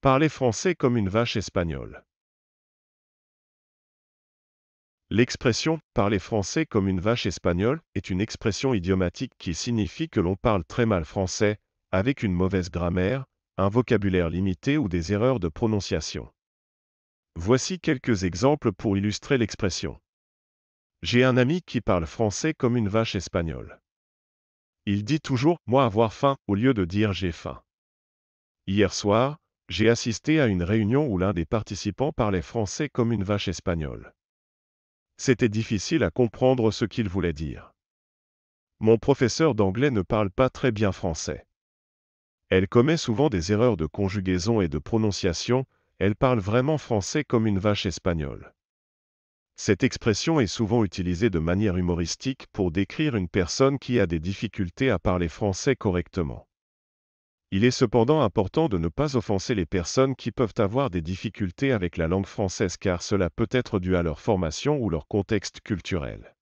Parler français comme une vache espagnole. L'expression parler français comme une vache espagnole est une expression idiomatique qui signifie que l'on parle très mal français, avec une mauvaise grammaire, un vocabulaire limité ou des erreurs de prononciation. Voici quelques exemples pour illustrer l'expression. J'ai un ami qui parle français comme une vache espagnole. Il dit toujours moi avoir faim au lieu de dire j'ai faim. Hier soir, j'ai assisté à une réunion où l'un des participants parlait français comme une vache espagnole. C'était difficile à comprendre ce qu'il voulait dire. Mon professeur d'anglais ne parle pas très bien français. Elle commet souvent des erreurs de conjugaison et de prononciation, elle parle vraiment français comme une vache espagnole. Cette expression est souvent utilisée de manière humoristique pour décrire une personne qui a des difficultés à parler français correctement. Il est cependant important de ne pas offenser les personnes qui peuvent avoir des difficultés avec la langue française car cela peut être dû à leur formation ou leur contexte culturel.